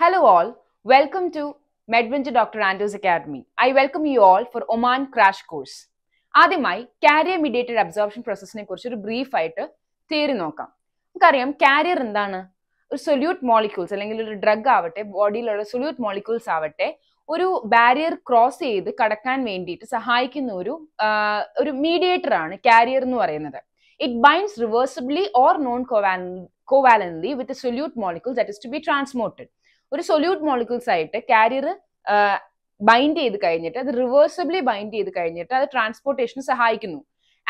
Hello all, welcome to Medventure Dr. Andrews Academy. I welcome you all for Oman Crash Course. ആദ്യമായി carrier mediated absorption പ്രോസസ്സിനെ കുറിച്ച് ഒരു brief ആയിട്ട് theory നോക്കാം നമുക്കറിയാം കാരിയർ എന്താണ് ഒരു സൊല്യൂട്ട് മോളിക്യൂൾസ് അല്ലെങ്കിൽ ഒരു ഡ്രഗ് ആവട്ടെ ബോഡിയിലുള്ള സൊല്യൂട്ട് മോളിക്യൂൾസ് ആവട്ടെ ഒരു ബാരിയർ ക്രോസ് ചെയ്ത് കടക്കാൻ വേണ്ടിയിട്ട് സഹായിക്കുന്ന ഒരു ഒരു മീഡിയേറ്റർ ആണ് കാരിയർ എന്ന് പറയുന്നത് it binds reversibly or non covalently with solute molecules that is to be transported ഒരു സൊല്യൂട്ട് മോളിക്യൂൾസ് ആയിട്ട് കാരിയർ ബൈൻഡ് ചെയ്ത് കഴിഞ്ഞിട്ട് അത് റിവേഴ്സിബിളി ബൈൻഡ് ചെയ്ത് കഴിഞ്ഞിട്ട് അത് ട്രാൻസ്പോർട്ടേഷന് സഹായിക്കുന്നു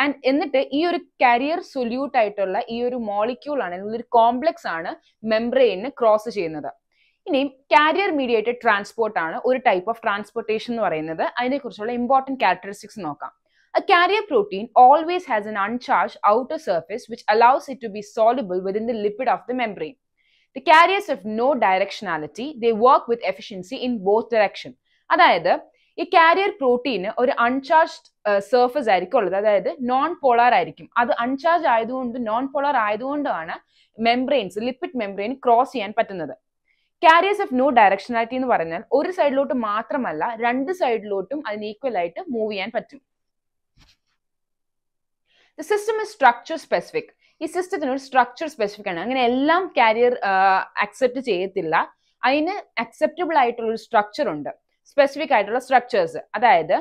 ആൻഡ് എന്നിട്ട് ഈ ഒരു കാരിയർ സൊല്യൂട്ട് ആയിട്ടുള്ള ഈ ഒരു മോളിക്യൂൾ ആണ് അല്ലെങ്കിൽ ഒരു കോംപ്ലക്സ് ആണ് മെംബ്രെയിന് ക്രോസ് ചെയ്യുന്നത് ഇനിയും കാരിയർ മീഡിയേറ്റഡ് ട്രാൻസ്പോർട്ട് ആണ് ഒരു ടൈപ്പ് ഓഫ് ട്രാൻസ്പോർട്ടേഷൻ എന്ന് പറയുന്നത് അതിനെക്കുറിച്ചുള്ള ഇമ്പോർട്ടൻറ്റ് ക്യാരക്ടറിസ്റ്റിക്സ് നോക്കാം A carrier protein always has an uncharged outer surface which allows it to be soluble within the lipid of the membrane. The carriers of no directionality they work with efficiency in both direction അതായത് ഈ carrier പ്രോട്ടീന് ഒരു uncharged surface ആയിരിക്കും ഉള്ളത് അതായത് non polar ആയിരിക്കും അത് uncharged ആയതുകൊണ്ട് നോൺ പോളാർ ആയതുകൊണ്ടാണ് മെംബ്രെയിൻസ് ലിപ്പിഡ് മെംബ്രെയിൻ ക്രോസ് ചെയ്യാൻ പറ്റുന്നത് കാരിയേഴ്സ് ഓഫ് നോ ഡയറക്ഷനാലിറ്റി എന്ന് പറഞ്ഞാൽ ഒരു സൈഡിലോട്ട് മാത്രമല്ല രണ്ട് സൈഡിലോട്ടും അതിന് ഈക്വൽ ആയിട്ട് മൂവ് ചെയ്യാൻ പറ്റും the system is structure specific ഈ സിസ്റ്റത്തിന് ഒരു സ്ട്രക്ചർ സ്പെസിഫിക് ആണ് അങ്ങനെ എല്ലാം കാരിയർ അക്സെപ്റ്റ് ചെയ്യത്തില്ല അതിന് അക്സെപ്റ്റബിൾ ആയിട്ടുള്ള ഒരു സ്ട്രക്ചർ ഉണ്ട് സ്പെസിഫിക് ആയിട്ടുള്ള സ്ട്രക്ചേഴ്സ് അതായത്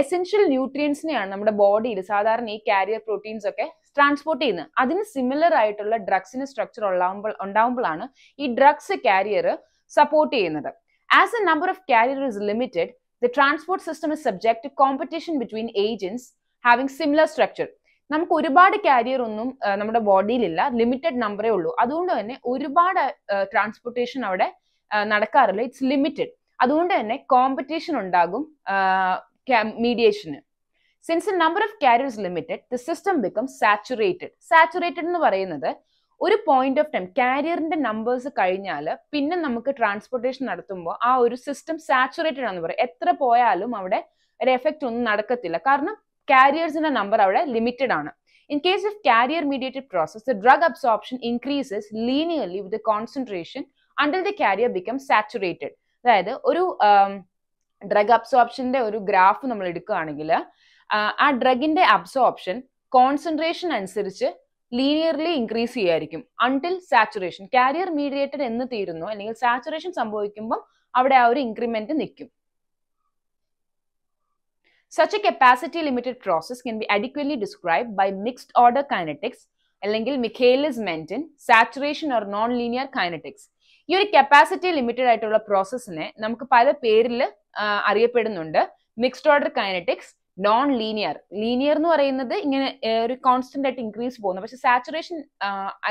എസെൻഷ്യൽ ന്യൂട്രിയൻസിനെയാണ് നമ്മുടെ ബോഡിയിൽ സാധാരണ ഈ കാരിയർ പ്രോട്ടീൻസ് ഒക്കെ ട്രാൻസ്പോർട്ട് ചെയ്യുന്നത് അതിന് സിമിലർ ആയിട്ടുള്ള ഡ്രഗ്സിന് സ്ട്രക്ചർ ഉണ്ടാവുമ്പോൾ ഉണ്ടാവുമ്പോഴാണ് ഈ ഡ്രഗ്സ് കാരിയർ സപ്പോർട്ട് ചെയ്യുന്നത് as a number of carrier is limited the transport system is subject to competition between agents having similar structure നമുക്ക് ഒരുപാട് കാരിയർ ഒന്നും നമ്മുടെ ബോഡിയിലില്ല ലിമിറ്റഡ് നമ്പറേ ഉള്ളൂ അതുകൊണ്ട് തന്നെ ഒരുപാട് ട്രാൻസ്പോർട്ടേഷൻ അവിടെ നടക്കാറില്ല ഇറ്റ്സ് ലിമിറ്റഡ് അതുകൊണ്ട് തന്നെ കോമ്പറ്റീഷൻ ഉണ്ടാകും മീഡിയേഷന് since number of carriers limited the system become saturated saturated എന്ന് പറയുന്നത് ഒരു പോയിന്റ് ഓഫ് ടൈം കാരിയറിന്റെ നമ്പേഴ്സ് കഴിഞ്ഞാൽ പിന്നെ നമുക്ക് ട്രാൻസ്പോർട്ടേഷൻ നടത്തുമ്പോൾ ആ ഒരു സിസ്റ്റം സാച്ചുറേറ്റഡ് ആണെന്ന് പറയും എത്ര പോയാലും അവിടെ ഒരു എഫക്റ്റ് ഒന്നും നടക്കത്തില്ല കാരണം കാരിയേഴ്സിന്റെ നമ്പർ അവിടെ ലിമിറ്റഡ് ആണ് In case of carrier mediated process, the drug absorption increases linearly with the concentration until the carrier becomes saturated. അതായത് ഒരു ഡ്രഗ് അബ്സോർപ്ഷന്റെ ഒരു ഗ്രാഫ് നമ്മൾ എടുക്കുകയാണെങ്കിൽ ആ ഡ്രഗിന്റെ അബ്സോർപ്ഷൻ കോൺസെൻട്രേഷൻ അനുസരിച്ച് ലീനിയർലി ഇൻക്രീസ് ചെയ്യായിരിക്കും അണ്ടിൽ സാച്ചുറേഷൻ കാരിയർ മീഡിയേറ്റഡ് എന്ന് തീരുന്നു അല്ലെങ്കിൽ സാച്ചുറേഷൻ സംഭവിക്കുമ്പോൾ അവിടെ ആ ഒരു ഇൻക്രിമെന്റ് നിൽക്കും such a capacity limited process can be adequately describe by mixed order kinetics അല്ലെങ്കിൽ Michaelis Menten saturation or non linear kinetics ഈ ഒരു കപ്പാസിറ്റി ലിമിറ്റഡ് ആയിട്ടുള്ള പ്രോസസ്സിനെ നമുക്ക് പല പേരിൽ അറിയപ്പെടുന്നുണ്ട് mixed order kinetics non linear linear എന്ന് പറയുന്നത് ഇങ്ങനെ ഒരു കോൺസ്റ്റന്റ് ആയിട്ട് ഇൻക്രീസ് പോകുന്നു പക്ഷെ സാച്ചുറേഷൻ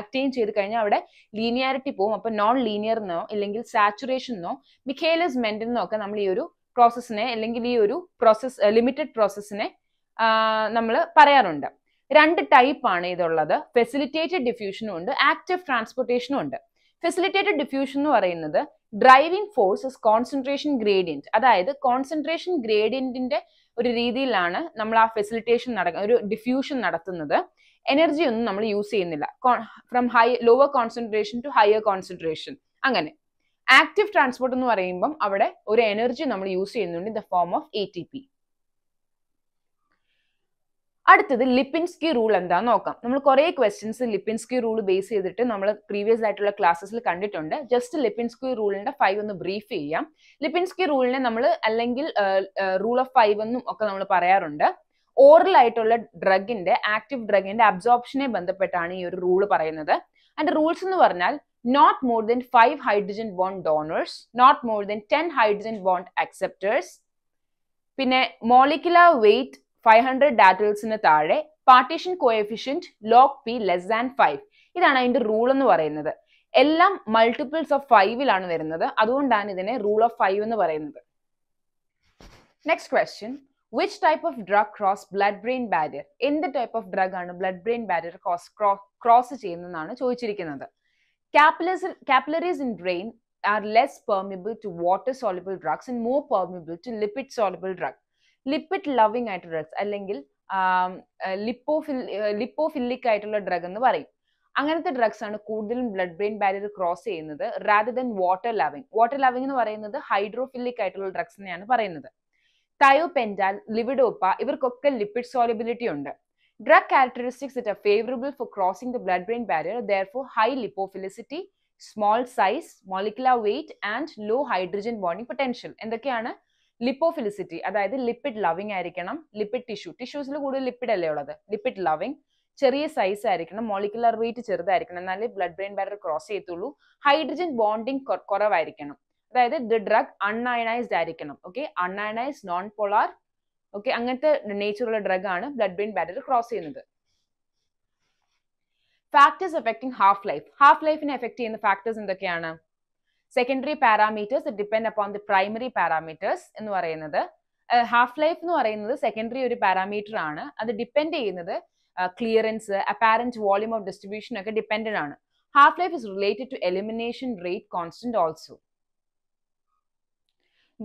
അറ്റൈൻ ചെയ്ത് കഴിഞ്ഞാൽ അവിടെ ലീനിയാരിറ്റി പോകും അപ്പൊ നോൺ ലീനിയർ എന്നോ ഇല്ലെങ്കിൽ സാച്ചുറേഷൻ എന്നോ മിഖേലസ് മെന്റെന്നോ ഒക്കെ നമ്മൾ ഈ ഒരു പ്രോസസ്സിനെ അല്ലെങ്കിൽ ഈ ഒരു പ്രോസസ് ലിമിറ്റഡ് പ്രോസസ്സിനെ നമ്മൾ പറയാറുണ്ട് രണ്ട് ടൈപ്പാണ് ഇതുള്ളത് ഫെസിലിറ്റേറ്റഡ് ഡിഫ്യൂഷനും ഉണ്ട് ആക്റ്റീവ് ട്രാൻസ്പോർട്ടേഷനും ഉണ്ട് ഫെസിലിറ്റേറ്റഡ് ഡിഫ്യൂഷൻ എന്ന് പറയുന്നത് ഡ്രൈവിംഗ് ഫോഴ്സ് കോൺസെൻട്രേഷൻ ഗ്രേഡിയൻറ്റ് അതായത് കോൺസെൻട്രേഷൻ ഗ്രേഡിയൻറ്റിന്റെ ഒരു രീതിയിലാണ് നമ്മൾ ആ ഫെസിലിറ്റേഷൻ നടക്കുക ഒരു ഡിഫ്യൂഷൻ നടത്തുന്നത് എനർജി ഒന്നും നമ്മൾ യൂസ് ചെയ്യുന്നില്ല from high lower concentration to higher concentration അങ്ങനെ ആക്റ്റീവ് ട്രാൻസ്പോർട്ട് എന്ന് പറയുമ്പം അവിടെ ഒരു എനർജി നമ്മൾ യൂസ് ചെയ്യുന്നുണ്ട് in the form of A T P അടുത്തത് ലിപ്പിൻസ്കി റൂൾ എന്താ നോക്കാം നമ്മൾ കുറെ ക്വസ്റ്റ്യൻസ് ലിപ്പിൻസ്കി റൂൾ ബേസ് ചെയ്തിട്ട് നമ്മൾ പ്രീവിയസ് ആയിട്ടുള്ള ക്ലാസ്സസിൽ കണ്ടിട്ടുണ്ട് ജസ്റ്റ് ലിപ്പിൻസ്കി റൂളിന്റെ ഫൈവ് ഒന്ന് ബ്രീഫ് ചെയ്യാം ലിപ്പിൻസ്കി റൂളിനെ നമ്മൾ അല്ലെങ്കിൽ റൂൾ ഓഫ് ഫൈവ് എന്നും ഒക്കെ നമ്മൾ പറയാറുണ്ട് ഓറൽ ആയിട്ടുള്ള ഡ്രഗിന്റെ ആക്റ്റീവ് ഡ്രഗിന്റെ അബ്സോർപ്ഷനെ ബന്ധപ്പെട്ടാണ് ഈ ഒരു റൂൾ പറയുന്നത് അതിന്റെ റൂൾസ് എന്ന് പറഞ്ഞാൽ not more than 5 hydrogen bond donors, not more than 10 hydrogen bond acceptors. പിന്നെ മോളിക്കുലർ വെയിറ്റ് ഫൈവ് ഹൺഡ്രഡ് ഡാറ്റൽസിന് താഴെ partition coefficient log P less than five ഇതാണ് അതിൻ്റെ റൂൾ എന്ന് പറയുന്നത് എല്ലാം മൾട്ടിപ്പിൾസ് ഓഫ് ഫൈവിലാണ് വരുന്നത് അതുകൊണ്ടാണ് ഇതിനെ റൂൾ ഓഫ് ഫൈവ് എന്ന് പറയുന്നത് next question which type of drug cross blood brain barrier എന്ത് ടൈപ്പ് ഓഫ് ഡ്രഗ് ആണ് blood brain barrier cross cross ചെയ്യുന്നതെന്നാണ് ചോദിച്ചിരിക്കുന്നത് Capillaries, capillaries in brain are less permeable to water-soluble drugs and more permeable to lipid-soluble drugs. Lipid ആയിട്ടുള്ള drugs അല്ലെങ്കിൽ lipophil ലിപ്പോഫില്ലിക് ആയിട്ടുള്ള drug എന്ന് പറയും അങ്ങനത്തെ ഡ്രഗ്സ് ആണ് കൂടുതലും ബ്ലഡ് ബ്രെയിൻ ബാരിയർ ക്രോസ് ചെയ്യുന്നത് rather than water loving water loving എന്ന് പറയുന്നത് ഹൈഡ്രോഫില്ലിക് ആയിട്ടുള്ള ഡ്രഗ്സിനെയാണ് പറയുന്നത് തയോപെൻഡാൽ ലിവിഡോപ്പ ഇവർക്കൊക്കെ ലിപ്പിഡ് സോളിബിലിറ്റി ഉണ്ട് Drug characteristics that are favorable for crossing the blood-brain barrier are therefore high lipophilicity, small size, molecular weight and low hydrogen bonding potential. എന്തൊക്കെയാണ് lipophilicity അതായത് lipid loving ആയിരിക്കണം lipid tissue ടിഷ്യൂസിൽ കൂടുതൽ lipid അല്ലേ ഉള്ളത് lipid loving ചെറിയ size ആയിരിക്കണം molecular weight ചെറുതായിരിക്കണം എന്നാലേ ബ്ലഡ് ബ്രെയിൻ ബാരിയർ ക്രോസ് ചെയ്യത്തുള്ളൂ ഹൈഡ്രജൻ ബോണ്ടിങ് കുറവായിരിക്കണം അതായത് ദ ഡ്രഗ് അൺഅയണൈസ്ഡ് ആയിരിക്കണം okay unionized non polar okay അങ്ങനത്തെ നേച്ചറുള്ള ആണ് ബ്ലഡ് ബ്രെയിൻ ബാരിയർ ക്രോസ് ചെയ്യുന്നത് factors affecting half life half ലൈഫിനെ എഫക്ട് ചെയ്യുന്ന ഫാക്ടേഴ്സ് എന്തൊക്കെയാണ് secondary parameters depend upon the primary parameters എന്ന് പറയുന്നത് ഹാഫ് ലൈഫ് എന്ന് പറയുന്നത് സെക്കൻഡറി ഒരു പാരാമീറ്റർ ആണ് അത് ഡിപ്പെൻഡ് ചെയ്യുന്നത് clearance apparent volume of distribution ഒക്കെ ഡിപ്പെൻഡ് ആണ് half life is related to elimination rate constant also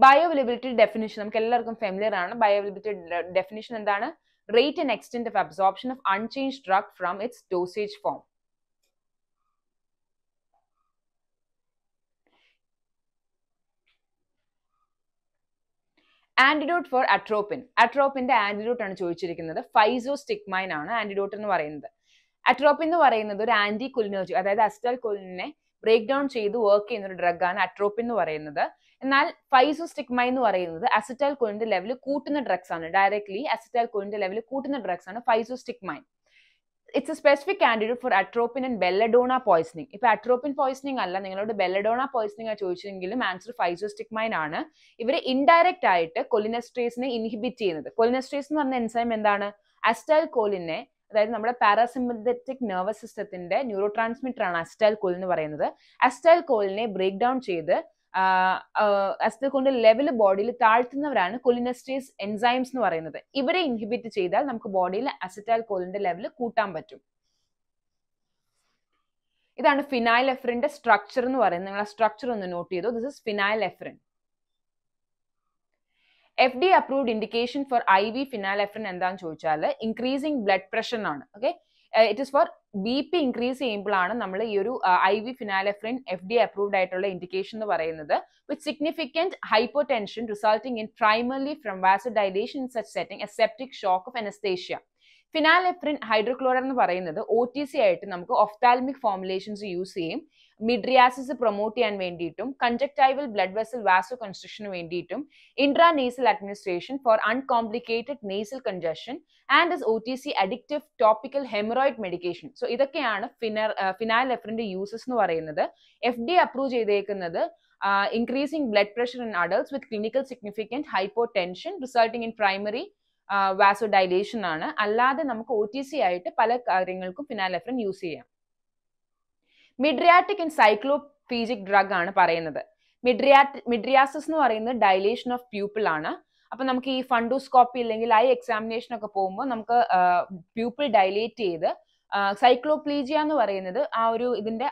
bioavailability definition നമുക്ക് എല്ലാവർക്കും ഫെമിലിയർ ആണ് ബയോവലബിലിറ്റി ഡെഫിനിഷൻ എന്താണ് rate and extent of absorption of unchanged drug from its dosage form antidote for atropine അട്രോപ്പിന്റെ antidote ആണ് ചോദിച്ചിരിക്കുന്നത് ഫൈസോ സ്റ്റിക്മൈൻ ആണ് antidote എന്ന് പറയുന്നത് അട്രോപ്പിൻ എന്ന് പറയുന്നത് ഒരു ആന്റി കുലിനോജി അതായത് അസ്റ്റൽ കുലിനെ ബ്രേക്ക് ഡൗൺ ചെയ്ത് വർക്ക് ചെയ്യുന്ന ഒരു ഡ്രഗ് ആണ് അട്രോപ്പിൻ എന്ന് പറയുന്നത് എന്നാൽ സ്റ്റിക്മ എന്ന് പറയുന്നത് അസിറ്റൈൽ കോയിന്റെ ലെവൽ കൂട്ടുന്ന ഡ്രഗ്സ് ആണ് ഡയറക്ട്ലി അസിറ്റൈൽ കോയിന്റെ ലെവൽ കൂട്ടുന്ന ഡ്രഗ്സ് ആണ് physostigmine it's a specific candidate for atropine and belladonna poisoning ഇപ്പൊ അട്രോപ്പിൻ പോയിസണിങ് അല്ല നിങ്ങളോട് ബെല്ലഡോണ പോയിസണിംഗ് ആ ചോദിച്ചെങ്കിലും ആൻസർ ഫൈസോസ്റ്റിക്മൈൻ ആണ് ഇവർ ഇൻഡയറക്റ്റ് ആയിട്ട് കൊലിനസ്ട്രേസിനെ ഇൻഹിബിറ്റ് ചെയ്യുന്നത് കൊലിനസ്ട്രേസ് എന്ന് പറഞ്ഞ എൻസൈം എന്താണ് അസ്റ്റൈൽ കോലിനെ അതായത് നമ്മുടെ പാരാസിമ്പത്തറ്റിക് നെർവസ് സിസ്റ്റത്തിന്റെ ന്യൂറോ ട്രാൻസ്മിറ്റർ ആണ് അസ്റ്റൈൽ കോൽ എന്ന് പറയുന്നത് അസ്റ്റൈൽ കോലിനെ ബ്രേക്ക് ഡൗൺ ചെയ്ത് അസിഡ് കൊണ്ട് ലെവൽ ബോഡിയിൽ താഴ്ത്തുന്നവരാണ് കൊലിനസ്റ്റേസ് എൻസൈംസ് എന്ന് പറയുന്നത് ഇവരെ ഇൻഹിബിറ്റ് ചെയ്താൽ നമുക്ക് ബോഡിയിൽ അസിറ്റൈൽ കോലിന്റെ ലെവൽ കൂട്ടാൻ പറ്റും ഇതാണ് ഫിനൈൽ എഫറിന്റെ സ്ട്രക്ചർ എന്ന് പറയുന്നത് നിങ്ങൾ ആ സ്ട്രക്ചർ ഒന്ന് നോട്ട് ചെയ്തു this is phenylephrine F D approved indication for I V phenylephrine എന്താന്ന് ചോദിച്ചാൽ ഇൻക്രീസിംഗ് ബ്ലഡ് പ്രഷറിനാണ് okay it is for B P increase ചെയ്യുമ്പോഴാണ് നമ്മൾ ഈ ഒരു I V phenylephrine F D approved ആയിട്ടുള്ള ഇൻഡിക്കേഷൻ എന്ന് പറയുന്നത് with significant hypotension resulting in primarily from vasodilation in such setting as septic shock of anaesthesia phenylephrine hydrochloride എന്ന് പറയുന്നത് O T C ആയിട്ട് നമുക്ക് ഒഫ്താൽമിക് ഫോർമുലേഷൻസ് യൂസ് ചെയ്യും മിഡ്രിയാസിസ് promote ചെയ്യാൻ വേണ്ടിയിട്ടും കൺജക്ടൈവൽ ബ്ലഡ് വെസൽ വാസു കൺസ്ട്രക്ഷന് വേണ്ടിയിട്ടും intranasal administration for uncomplicated nasal congestion and is O T C അഡിക്റ്റീവ് ടോപ്പിക്കൽ ഹെമറോയിഡ് മെഡിക്കേഷൻ സോ ഇതൊക്കെയാണ് ഫിനർ ഫിനാൽ എഫറിന്റെ യൂസസ് എന്ന് പറയുന്നത് എഫ് ഡി അപ്രൂവ് ചെയ്തേക്കുന്നത് increasing blood pressure in adults with clinical significant hypotension resulting in primary vasodilation ആണ് അല്ലാതെ നമുക്ക് ഒ ടി സി ആയിട്ട് പല കാര്യങ്ങൾക്കും ഫിനാലെഫ്രിൻ യൂസ് ചെയ്യാം മിഡ്രിയാറ്റിക് ആൻഡ് സൈക്ലോപീജിക് ഡ്രഗ് ആണ് പറയുന്നത് മിഡ്രിയാറ്റ് മിഡ്രിയാസിസ് എന്ന് പറയുന്നത് ഡൈലേഷൻ ഓഫ് പ്യൂപ്പിൾ ആണ് അപ്പൊ നമുക്ക് ഈ ഫണ്ടോസ്കോപ്പി അല്ലെങ്കിൽ ഐ എക്സാമിനേഷൻ ഒക്കെ പോകുമ്പോൾ നമുക്ക് പ്യൂപ്പിൾ ഡൈലേറ്റ് ചെയ്ത് സൈക്ലോപ്ലീജിയ എന്ന് പറയുന്നത് ആ ഒരു ഇതിന്റെ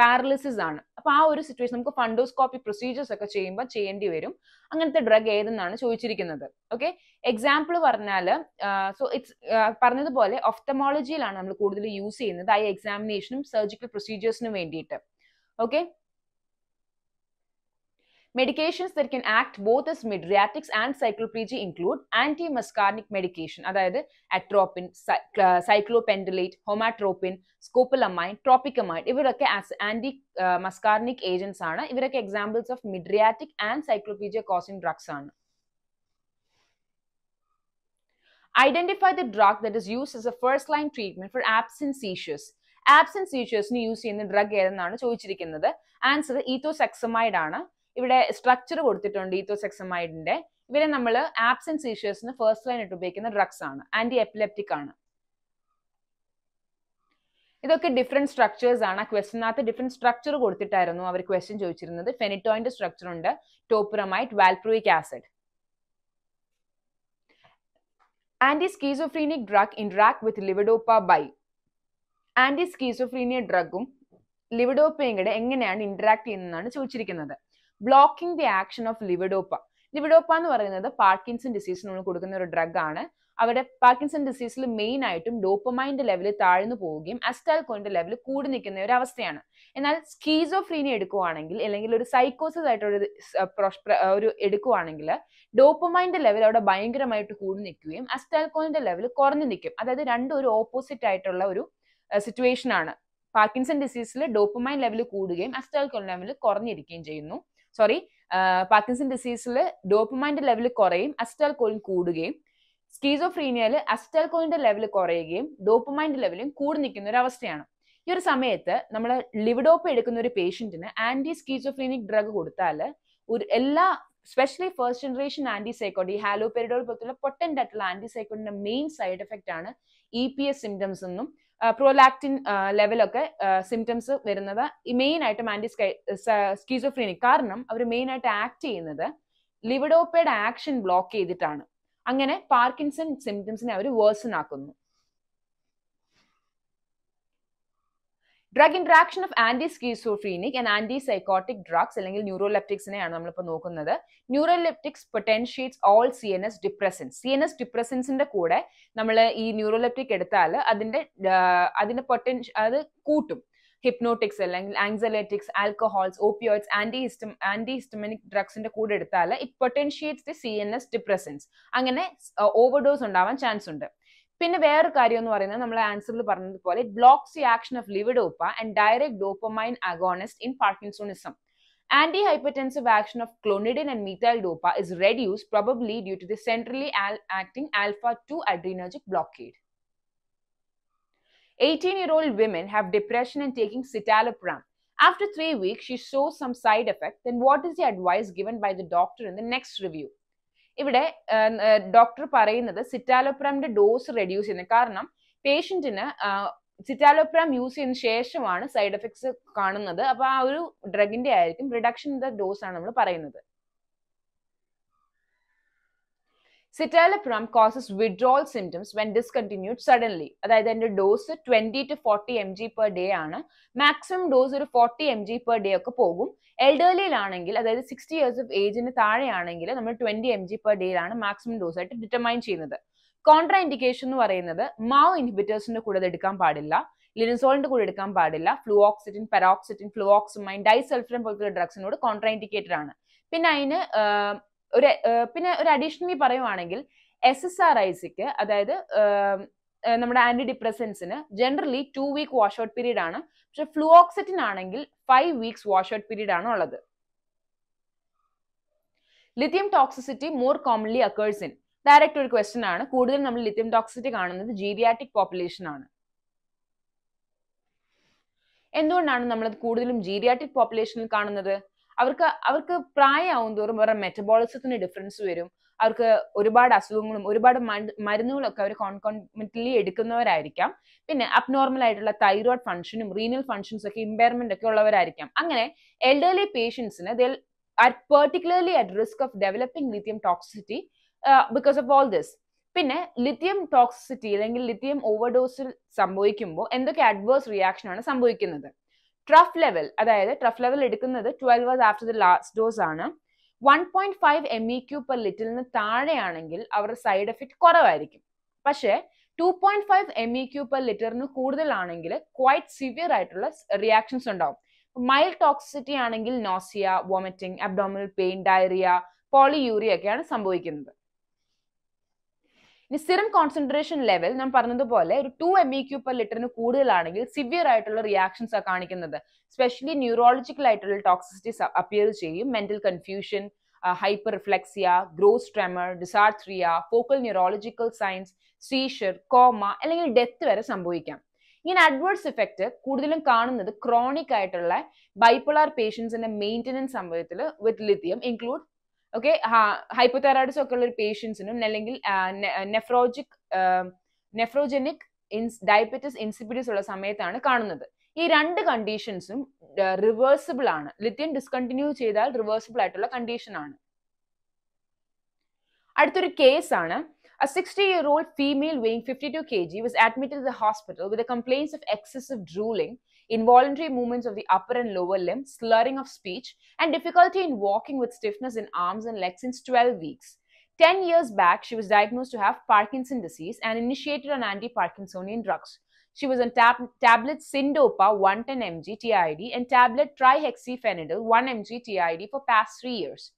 പാരലിസിസ് ആണ് അപ്പൊ ആ ഒരു സിറ്റുവേഷൻ നമുക്ക് ഫണ്ടോസ്കോപ്പി പ്രൊസീജിയേഴ്സ് ഒക്കെ ചെയ്യുമ്പോൾ ചെയ്യേണ്ടി വരും അങ്ങനത്തെ ഡ്രഗ് ഏതെന്നാണ് ചോദിച്ചിരിക്കുന്നത് ഓക്കെ എക്സാമ്പിൾ പറഞ്ഞാൽ സോ ഇറ്റ്സ് പറഞ്ഞതുപോലെ ഒഫ്തമോളജിയിലാണ് നമ്മൾ കൂടുതൽ യൂസ് ചെയ്യുന്നത് ഐ എക്സാമിനേഷനും സർജിക്കൽ പ്രൊസീജിയേഴ്സിനും വേണ്ടിയിട്ട് okay Medications that can act both as midriatics and cycloplegia include anti-muscarnic medication, that is atropin, uh, cyclopendylate, homatropin, scopolamine, tropicamide. These are anti-muscarnic uh, agents. These are examples of midriatic and cycloplegia causing drugs. Identify the drug that is used as a first-line treatment for absent seizures. Absent seizures, you use the drug. Answer: ethosuximide. ഇവിടെ structure കൊടുത്തിട്ടുണ്ട് ഈത്തോസെക്സമൈഡിന്റെ ഇവരെ നമ്മൾ absence ഇഷ്യൂസിന് first line ആയിട്ട് ഉപയോഗിക്കുന്ന drugs ആണ് anti epileptic ആണ് ഇതൊക്കെ ഡിഫറെന്റ് സ്ട്രക്ചേഴ്സ് ആണ് ആ ക്വസ്റ്റിനകത്ത് ഡിഫറെന്റ് സ്ട്രക്ചർ കൊടുത്തിട്ടായിരുന്നു അവർ ക്വസ്റ്റ്യൻ ചോദിച്ചിരുന്നത് ഫെനിറ്റോയിന്റെ സ്ട്രക്ചർ ഉണ്ട് ടോപ്പുറമായിട്ട് valproic acid anti schizophrenic drug interact with levodopa by anti schizophrenia ഡ്രഗും ലിവിഡോപ്പയും കൂടെ എങ്ങനെയാണ് ഇന്ററാക്ട് ചെയ്യുന്നതെന്നാണ് ചോദിച്ചിരിക്കുന്നത് blocking the action of levodopa levodopa എന്ന് പറയുന്നത് പാർക്കിൻസൺ ഡിസീസിന് നമ്മൾ കൊടുക്കുന്ന ഒരു ഡ്രഗ് ആണ് അവിടെ പാർക്കിൻസൺ ഡിസീസിൽ മെയിൻ ആയിട്ടും ഡോപ്പമൈൻ്റെ ലെവൽ താഴ്ന്നു പോവുകയും അസ്റ്റാൽക്കോയിൻ്റെ ലെവൽ കൂടി നിൽക്കുന്ന ഒരു അവസ്ഥയാണ് എന്നാൽ സ്കീസോഫ്രീനി എടുക്കുവാണെങ്കിൽ അല്ലെങ്കിൽ ഒരു സൈക്കോസിസ് ആയിട്ടൊരു ഒരു എടുക്കുവാണെങ്കിൽ ഡോപ്പമൈൻ്റെ ലെവൽ അവിടെ ഭയങ്കരമായിട്ട് കൂടി നിൽക്കുകയും അസ്റ്റാൽക്കോയിൻ്റെ ലെവൽ കുറഞ്ഞു നിൽക്കും അതായത് രണ്ടും ഒരു ഓപ്പോസിറ്റ് ആയിട്ടുള്ള ഒരു സിറ്റുവേഷൻ ആണ് പാർക്കിൻസൺ ഡിസീസിൽ ഡോപ്പമൈൻ ലെവൽ കൂടുകയും അസ്റ്റാൽക്കോയിൻ ലെവൽ കുറഞ്ഞിരിക്കുകയും ചെയ്യുന്നു സോറി പാർക്കിൻസൺ ഡിസീസിൽ ഡോപ്പുമാൻ്റെ ലെവൽ കുറയും അസ്റ്റാൽകോളിൻ കൂടുകയും സ്കീസോഫ്രീനിയയിൽ അസ്റ്റാൽകോളിൻ്റെ ലെവൽ കുറയുകയും ഡോപ്പുമാൻ്റെ ലെവലും കൂടി നിൽക്കുന്ന ഒരു അവസ്ഥയാണ് ഈ ഒരു സമയത്ത് നമ്മൾ ലിവിഡോപ്പ് എടുക്കുന്ന ഒരു പേഷ്യൻറ്റിന് ആന്റി സ്കീസോഫ്രീനിക് ഡ്രഗ് കൊടുത്താൽ ഒരു എല്ലാ സ്പെഷ്യലി ഫസ്റ്റ് ജനറേഷൻ ആന്റി സൈക്കോട്ടി ഹാലോപെരിഡോൾ പോലത്തുള്ള പൊട്ടൻ്റായിട്ടുള്ള ആന്റി സൈക്കോട്ടിന്റെ മെയിൻ സൈഡ് എഫക്റ്റ് ആണ് ഇ പി എസ് സിംറ്റംസ് എന്നും പ്രോലാക്ടിൻ ലെവലൊക്കെ സിംറ്റംസ് വരുന്നത് മെയിൻ ആയിട്ട് മാൻഡി സ്കീസോഫ്രീനിക് കാരണം അവർ മെയിൻ ആയിട്ട് ആക്ട് ചെയ്യുന്നത് ലിവിഡോപ്പയുടെ ആക്ഷൻ ബ്ലോക്ക് ചെയ്തിട്ടാണ് അങ്ങനെ പാർക്കിൻസൺ സിംറ്റംസിനെ അവർ വേഴ്സൺ ആക്കുന്നു drug interaction of anti schizophrenic and anti psychotic drugs അല്ലെങ്കിൽ ന്യൂറോലെപ്റ്റിക്സിനെയാണ് നമ്മളിപ്പോൾ നോക്കുന്നത് neuroleptics potentiates all C N S depressants C N S ഡിപ്രസൻസിന്റെ കൂടെ നമ്മൾ ഈ ന്യൂറോലെപ്റ്റിക് എടുത്താൽ അതിന്റെ അതിന്റെ പൊട്ടൻഷ്യ അത് കൂട്ടും ഹിപ്നോട്ടിക്സ് അല്ലെങ്കിൽ anxiolytics alcohols opioids anti histamine anti histaminic ഡ്രഗ്സിന്റെ കൂടെ എടുത്താൽ it potentiates the C N S depressants അങ്ങനെ ഓവർഡോസ് ഉണ്ടാവാൻ ചാൻസ് ഉണ്ട് പിന്നെ വേറൊരു കാര്യം എന്ന് പറയുന്നത് നമ്മൾ ആൻസറിൽ പറഞ്ഞതുപോലെ it blocks the action of levodopa and direct dopamine agonist in parkinsonism anti hypertensive action of clonidine and methyl dopa is reduce probably due to the centrally acting alpha two adrenergic blockade 18 year old women have depression and taking citalopram. After three weeks, she shows some side effect. Then, what is the advice given by the doctor in the next review? ഇവിടെ doctor പറയുന്നത് സിറ്റാലോപ്രാമിന്റെ dose reduce ചെയ്യുന്നത് കാരണം പേഷ്യന്റിന് സിറ്റാലോപ്രാം use ചെയ്യുന്ന ശേഷമാണ് side effects കാണുന്നത് അപ്പോൾ ആ ഒരു ഡ്രഗിന്റെ ആയിരിക്കും റിഡക്ഷൻ ഇൻ ദ ഡോസ് ആണ് നമ്മൾ പറയുന്നത് citalopram causes withdrawal symptoms when discontinued suddenly അതായത് എൻ്റെ dose twenty to forty M G per day ആണ് മാക്സിമം ഡോസ് ഒരു forty M G per day ഒക്കെ പോകും എൽഡേർലിയിലാണെങ്കിൽ അതായത് സിക്സ്റ്റി ഇയേഴ്സ് ഓഫ് ഏജിന് താഴെയാണെങ്കിൽ നമ്മൾ ട്വന്റി എം ജി പെർ ഡേയിലാണ് മാക്സിമം ഡോസ് ആയിട്ട് ഡിറ്റർമൈൻ ചെയ്യുന്നത് കോൺട്രാ ഇൻഡിക്കേഷൻ എന്ന് പറയുന്നത് മാവ് ഇൻഹിബിറ്റേഴ്സിന്റെ കൂടെ എടുക്കാൻ പാടില്ല ലിനസോളിന്റെ കൂടെ എടുക്കാൻ പാടില്ല ഫ്ലൂഓക്സിറ്റിൻ പെറോക്സിറ്റിൻ ഫ്ലൂഓക്സിമൈൻ ഡൈസൾഫറൻ പോലത്തെ ഡ്രഗ്സിനോട് കോൺട്രാ ഇൻഡിക്കേറ്റഡ് ആണ് പിന്നെ അതിന് ഒരു പിന്നെ ഒരു അഡീഷണലി പറയുവാണെങ്കിൽ എസ് എസ് ആർ ഐസിക്ക് അതായത് നമ്മുടെ anti ഡിപ്രസൻസിന് generally two week wash out period ആണ് പക്ഷെ ഫ്ലൂഓക്സെറ്റിൻ ആണെങ്കിൽ five weeks wash out period ആണ് ഉള്ളത് lithium toxicity more commonly occurs in direct ഒരു ക്വസ്റ്റൻ ആണ് കൂടുതൽ നമ്മൾ ലിഥിയം ടോക്സിറ്റി കാണുന്നത് ജീരിയാറ്റിക് പോപ്പുലേഷൻ ആണ് എന്തുകൊണ്ടാണ് നമ്മൾ കൂടുതലും ജീരിയാറ്റിക് പോപ്പുലേഷനിൽ കാണുന്നത് അവർക്ക് അവർക്ക് പ്രായമാവും തോറും അവരുടെ മെറ്റബോളിസത്തിന് ഡിഫറൻസ് വരും അവർക്ക് ഒരുപാട് അസുഖങ്ങളും ഒരുപാട് മരുന്നുകളൊക്കെ അവർ കോൺകോൺമെന്റ്ലി എടുക്കുന്നവരായിരിക്കാം പിന്നെ അബ്നോർമൽ ആയിട്ടുള്ള തൈറോയ്ഡ് ഫംഗ്ഷനും റീനൽ ഫംഗ്ഷൻസ് ഒക്കെ ഇമ്പയർമെന്റ് ഒക്കെ ഉള്ളവരായിരിക്കാം അങ്ങനെ എൽഡർലി പേഷ്യൻസിന് they'll are particularly at risk of developing lithium toxicity because of all this പിന്നെ ലിത്യം ടോക്സിസിറ്റി അല്ലെങ്കിൽ ലിത്യം ഓവർഡോസിൽ സംഭവിക്കുമ്പോൾ എന്തൊക്കെ അഡ്വേഴ്സ് റിയാക്ഷൻ ആണ് സംഭവിക്കുന്നത് ട്രഫ് ലെവൽ അതായത് ട്രഫ് ലെവൽ എടുക്കുന്നത് twelve hour after the last dose ആണ് one point five M E Q per ലിറ്ററിന് താഴെയാണെങ്കിൽ അവരുടെ സൈഡ് എഫക്റ്റ് കുറവായിരിക്കും പക്ഷേ two point five M E Q per ലിറ്ററിന് കൂടുതലാണെങ്കിൽ ക്വൈറ്റ് സിവിയർ ആയിട്ടുള്ള റിയാക്ഷൻസ് ഉണ്ടാവും മൈൽഡ് ടോക്സിറ്റി ആണെങ്കിൽ nausea vomiting abdominal pain diarrhoea polyuria ഒക്കെയാണ് സംഭവിക്കുന്നത് ഇനി സിറം കോൺസെൻട്രേഷൻ ലെവൽ ഞാൻ പറഞ്ഞതുപോലെ ഒരു two M E Q per ലിറ്ററിന് കൂടുതലാണെങ്കിൽ സിവിയർ ആയിട്ടുള്ള റിയാക്ഷൻസ് ആണ് കാണിക്കുന്നത് സ്പെഷ്യലി ന്യൂറോളജിക്കൽ ആയിട്ടുള്ള ടോക്സിസിറ്റീസ് അപ്പിയർ ചെയ്യും mental confusion hyperreflexia gross tremor dysarthria focal neurological signs seizure coma അല്ലെങ്കിൽ ഡെത്ത് വരെ സംഭവിക്കാം ഇങ്ങനെ അഡ്വേഴ്സ് ഇഫക്റ്റ് കൂടുതലും കാണുന്നത് ക്രോണിക് ആയിട്ടുള്ള ബൈപ്പുളാർ പേഷ്യൻസിന്റെ മെയിൻ്റനൻസ് സംഭവത്തിൽ with lithium include okay hypothyroids ഒക്കെ ഉള്ള ഒരു പേഷ്യൻസിനും അല്ലെങ്കിൽ നെഫ്രോജിക് നെഫ്രോജനിക് ഇൻസ് ഡയബറ്റിസ് ഇൻസിപിഡിസ് ഉള്ള സമയത്താണ് കാണുന്നത് ഈ രണ്ട് കണ്ടീഷൻസും റിവേഴ്സിബിൾ ആണ് ലിത്യം ഡിസ്കണ്ടിന്യൂ ചെയ്താൽ റിവേഴ്സിബിൾ ആയിട്ടുള്ള കണ്ടീഷൻ ആണ് അടുത്തൊരു കേസ് ആണ് A 60 year old female weighing 52 kg was admitted to the hospital with the complaints of excessive drooling, involuntary movements of the upper and lower limb, slurring of speech, and difficulty in walking with stiffness in arms and legs since 12 weeks. 10 years back, she was diagnosed to have Parkinson's disease and initiated on anti Parkinsonian drugs. She was on tab- tablet Sindopa 110 mg TID and tablet trihexyphenidyl 1 mg TID for past three years.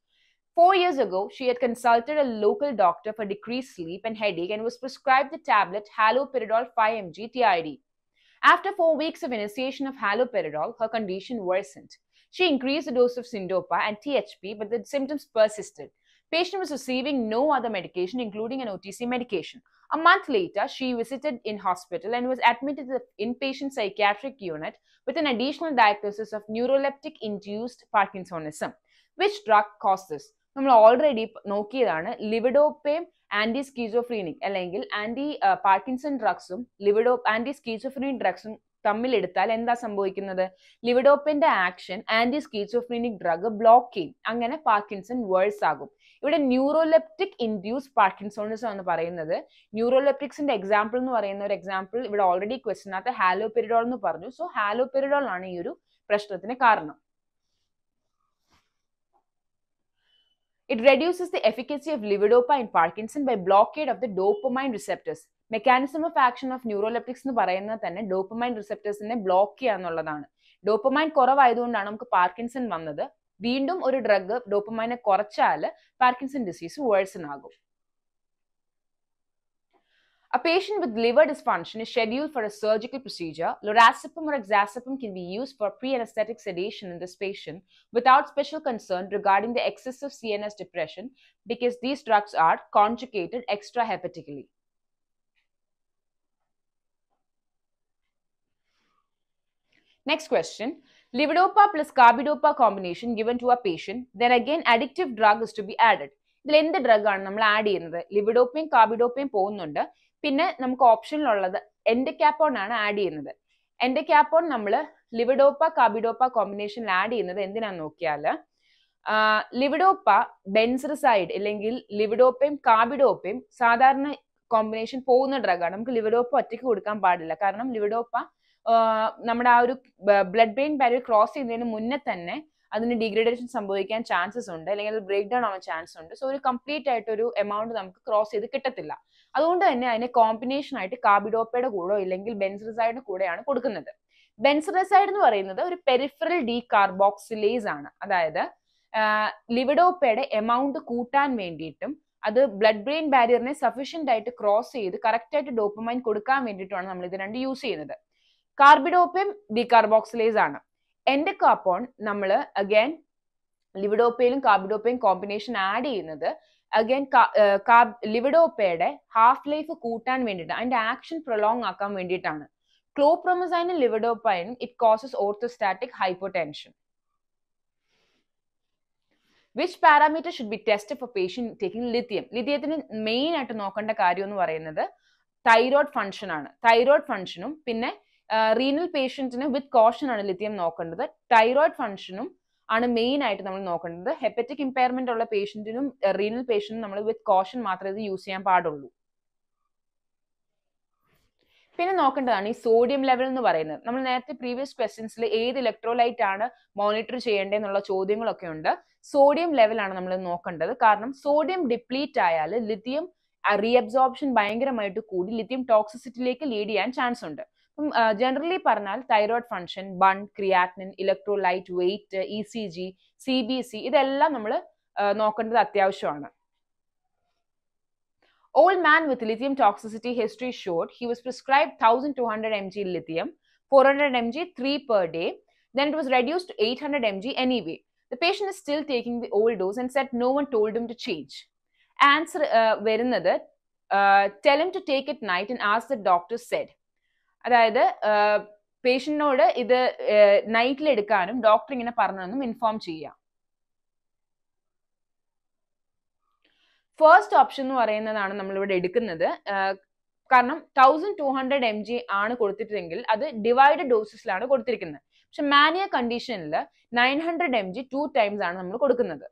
Four years ago, she had consulted a local doctor for decreased sleep and headache and was prescribed the tablet haloperidol 5mg TID. After four weeks of initiation of haloperidol, her condition worsened. She increased the dose of Sindopa and THP, but the symptoms persisted. Patient was receiving no other medication, including an OTC medication. A month later, she visited in hospital and was admitted to the inpatient psychiatric unit with an additional diagnosis of neuroleptic-induced Parkinsonism. Which drug caused this? നമ്മൾ already നോക്കിയതാണ് ലിവിഡോപ്പേം anti schizophrenic അല്ലെങ്കിൽ anti Parkinson ഡ്രഗ്സും ലിവിഡോ anti schizophrenic ഡ്രഗ്സും തമ്മിലെടുത്താൽ എന്താ സംഭവിക്കുന്നത് ലിവിഡോപ്പിന്റെ action anti schizophrenic drug block ചെയ്യും അങ്ങനെ പാർക്കിൻസൺ വേഴ്സ് ആകും ഇവിടെ ന്യൂറോലെപ്റ്റിക് ഇൻഡ്യൂസ് പാർക്കിൻസോണിസം എന്ന് പറയുന്നത് ന്യൂറോലെപ്റ്റിക്സിന്റെ എക്സാമ്പിൾ എന്ന് പറയുന്ന ഒരു എക്സാമ്പിൾ ഇവിടെ ഓൾറെഡി ക്വസ്റ്റിനകത്ത് ഹാലോപെരിഡോൾ എന്ന് പറഞ്ഞു സോ ഹാലോപെരിഡോൾ ആണ് ഈ ഒരു പ്രശ്നത്തിന് കാരണം It reduces the efficacy of levodopa in Parkinson by blockade of the dopamine receptors. Mechanism of action of neuroleptics എന്ന് പറയുന്നത് തന്നെ ഡോപ്പമൈൻ റിസെപ്റ്റേഴ്സിനെ ബ്ലോക്ക് ചെയ്യുക എന്നുള്ളതാണ് ഡോപ്പമൈൻ കുറവായതുകൊണ്ടാണ് നമുക്ക് പാർക്കിൻസൺ വന്നത് വീണ്ടും ഒരു ഡ്രഗ് ഡോപ്പമൈനെ കുറച്ചാൽ പാർക്കിൻസൺ ഡിസീസ് വേഴ്സൺ ആകും A patient with liver dysfunction is scheduled for a surgical procedure. Lorazepam or exazepam can be used for pre anesthetic sedation in this patient without special concern regarding the excessive CNS depression because these drugs are conjugated extrahepatically. Next question. Levodopa plus carbidopa combination given to a patient, then again addictive drug is to be added. ഇതിൽ എന്ത് drug ആണ് നമ്മൾ Levodopa and carbidopa കാർബിഡോപ്പയും പോകുന്നുണ്ട് പിന്നെ നമുക്ക് ഓപ്ഷനിലുള്ളത് എൻ്റെ ക്യാപ്പോൺ ആണ് add ചെയ്യുന്നത് എൻ്റെ ക്യാപ്പോൺ നമ്മൾ ലിവിഡോപ്പ കാബിഡോപ്പ കോമ്പിനേഷനിൽ ആഡ് ചെയ്യുന്നത് എന്തിനാന്ന് നോക്കിയാൽ ലിവിഡോപ്പ ബെൻസറിസൈഡ് അല്ലെങ്കിൽ ലിവിഡോപ്പയും കാബിഡോപ്പയും സാധാരണ കോമ്പിനേഷൻ പോകുന്ന ഡ്രഗാണ് നമുക്ക് ലിവിഡോപ്പ ഒറ്റയ്ക്ക് കൊടുക്കാൻ പാടില്ല കാരണം ലിവിഡോപ്പ നമ്മുടെ ആ ഒരു ബ്ലഡ് ബ്രെയിൻ ബാരിയർ ക്രോസ് ചെയ്യുന്നതിന് മുന്നേ തന്നെ അതിന് ഡിഗ്രേഡേഷൻ സംഭവിക്കാൻ ചാൻസസ് ഉണ്ട് അല്ലെങ്കിൽ ബ്രേക്ക് ഡൗൺ ആവാൻ ചാൻസ് ഉണ്ട് സോ ഒരു കംപ്ലീറ്റ് ആയിട്ട് ഒരു എമൗണ്ട് നമുക്ക് ക്രോസ് ചെയ്ത് കിട്ടത്തില്ല അതുകൊണ്ട് തന്നെ അതിനെ കോമ്പിനേഷൻ ആയിട്ട് കാബിഡോപ്പയുടെ കൂടോ ഇല്ലെങ്കിൽ ബെൻസറസൈഡിന് കൂടെയാണ് കൊടുക്കുന്നത് ബെൻസറിസൈഡ് എന്ന് പറയുന്നത് ഒരു പെരിഫറൽ ഡി കാർബോക്സിലേസ് ആണ് അതായത് ലിവിഡോപ്പയുടെ എമൗണ്ട് കൂട്ടാൻ വേണ്ടിയിട്ടും അത് ബ്ലഡ് ബ്രെയിൻ ബാരിയറിനെ സഫീഷ്യന്റ് ആയിട്ട് ക്രോസ് ചെയ്ത് കറക്റ്റ് ആയിട്ട് ഡോപ്പമൈൻ കൊടുക്കാൻ വേണ്ടിയിട്ടാണ് നമ്മൾ ഇത് രണ്ട് യൂസ് ചെയ്യുന്നത് കാർബിഡോപ്പയും കാർബോക്സിലേസ് ആണ് എൻ്റെ കാപ്പോൺ നമ്മൾ അഗൈൻ ലിവിഡോപ്പയിലും കാർബിഡോപ്പയും കോമ്പിനേഷൻ ആഡ് ചെയ്യുന്നത് അഗൈൻ ലിവിഡോപ്പയുടെ ഹാഫ് ലൈഫ് കൂട്ടാൻ വേണ്ടിയിട്ട് അതിന്റെ ആക്ഷൻ പ്രൊലോങ് ആക്കാൻ വേണ്ടിയിട്ടാണ് ക്ലോപ്രമസൈനും ലിവിഡോപ്പൈനും it causes orthostatic hypotension which parameter should be test for patient taking lithium ലിത്യത്തിന് മെയിൻ ആയിട്ട് നോക്കേണ്ട കാര്യം എന്ന് പറയുന്നത് തൈറോയ്ഡ് ഫംഗ്ഷൻ ആണ് തൈറോയ്ഡ് ഫംഗ്ഷനും പിന്നെ റീനൽ പേഷ്യൻറ്റിന് വിത്ത് കോഷൻ ആണ് ലിത്യം നോക്കേണ്ടത് തൈറോയ്ഡ് ഫംഗ്ഷനും ആണ് മെയിൻ ആയിട്ട് നമ്മൾ നോക്കേണ്ടത് ഹെപ്പറ്റിക് ഇമ്പയർമെന്റ് ഉള്ള പേഷ്യന്റിനും റീനൽ പേഷ്യന്റിനും നമ്മൾ വിത്ത് കോഷൻ മാത്രമേ ഇത് യൂസ് ചെയ്യാൻ പാടുള്ളൂ പിന്നെ നോക്കേണ്ടതാണ് ഈ സോഡിയം ലെവൽ എന്ന് പറയുന്നത് നമ്മൾ നേരത്തെ പ്രീവിയസ് ക്വസ്റ്റ്യൻസിൽ ഏത് ഇലക്ട്രോലൈറ്റ് ആണ് മോണിറ്റർ എന്നുള്ള ചോദ്യങ്ങളൊക്കെ ഉണ്ട് സോഡിയം ലെവലാണ് നമ്മൾ നോക്കേണ്ടത് കാരണം സോഡിയം ഡിപ്ലീറ്റ് ആയാൽ ലിഥിയം റീഅബ്സോർപ്ഷൻ ഭയങ്കരമായിട്ട് കൂടി ലിഥിയം ടോക്സിസിറ്റിയിലേക്ക് ലീഡ് ചെയ്യാൻ ചാൻസ് ഉണ്ട് Generally, പറഞ്ഞാൽ thyroid function, BUN creatinine, electrolyte, weight, ECG, CBC. G C B C ഇതെല്ലാം നമ്മൾ Old man with lithium toxicity history showed he was prescribed 1200 mg lithium, 400 mg 3 per day. Then it was reduced to 800 mg anyway. The patient is still taking the old dose and said no one told him to change. Answer uh, Verinadar, tell him to take it night and ask the doctor said. അതായത് പേഷ്യൻറ്റിനോട് ഇത് നൈറ്റിൽ എടുക്കാനും doctor ഇങ്ങനെ പറഞ്ഞതെന്നും inform ചെയ്യാം first option എന്ന് പറയുന്നതാണ് നമ്മളിവിടെ എടുക്കുന്നത് കാരണം thousand two hundred M G ആണ് കൊടുത്തിട്ടെങ്കിൽ അത് ഡിവൈഡ് ഡോസസിലാണ് കൊടുത്തിരിക്കുന്നത് പക്ഷെ മാനിയ കണ്ടീഷനിൽ nine hundred M G two times ആണ് നമ്മൾ കൊടുക്കുന്നത്